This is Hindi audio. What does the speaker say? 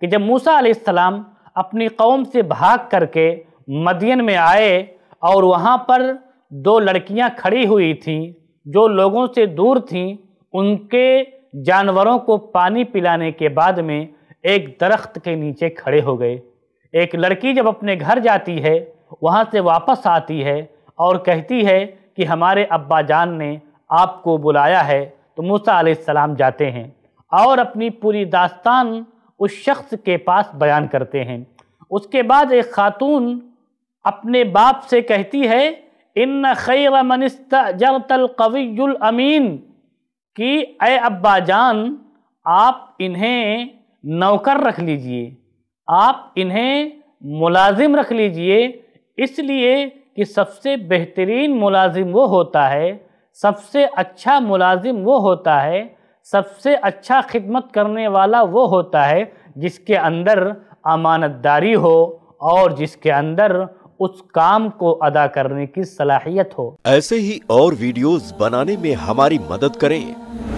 कि जब मूसा अलैहिस्सलाम अपनी कौम से भाग करके मदियन में आए और वहाँ पर दो लड़कियाँ खड़ी हुई थीं जो लोगों से दूर थीं उनके जानवरों को पानी पिलाने के बाद में एक दरख्त के नीचे खड़े हो गए एक लड़की जब अपने घर जाती है वहाँ से वापस आती है और कहती है कि हमारे अब्बा जान ने आपको बुलाया है तो मूसा सलाम जाते हैं और अपनी पूरी दास्तान उस शख्स के पास बयान करते हैं उसके बाद एक खातून अपने बाप से कहती है इन खैर मनस्तरतल कवील अमीन कि अय अब्बा जान आप इन्हें नौकर रख लीजिए आप इन्हें मुलाजिम रख लीजिए इसलिए कि सबसे बेहतरीन मुलाजिम वो होता है सबसे अच्छा मुलाजिम वो होता है सबसे अच्छा खिदमत करने वाला वो होता है जिसके अंदर अमानतदारी हो और जिसके अंदर उस काम को अदा करने की सलाहियत हो ऐसे ही और वीडियोस बनाने में हमारी मदद करें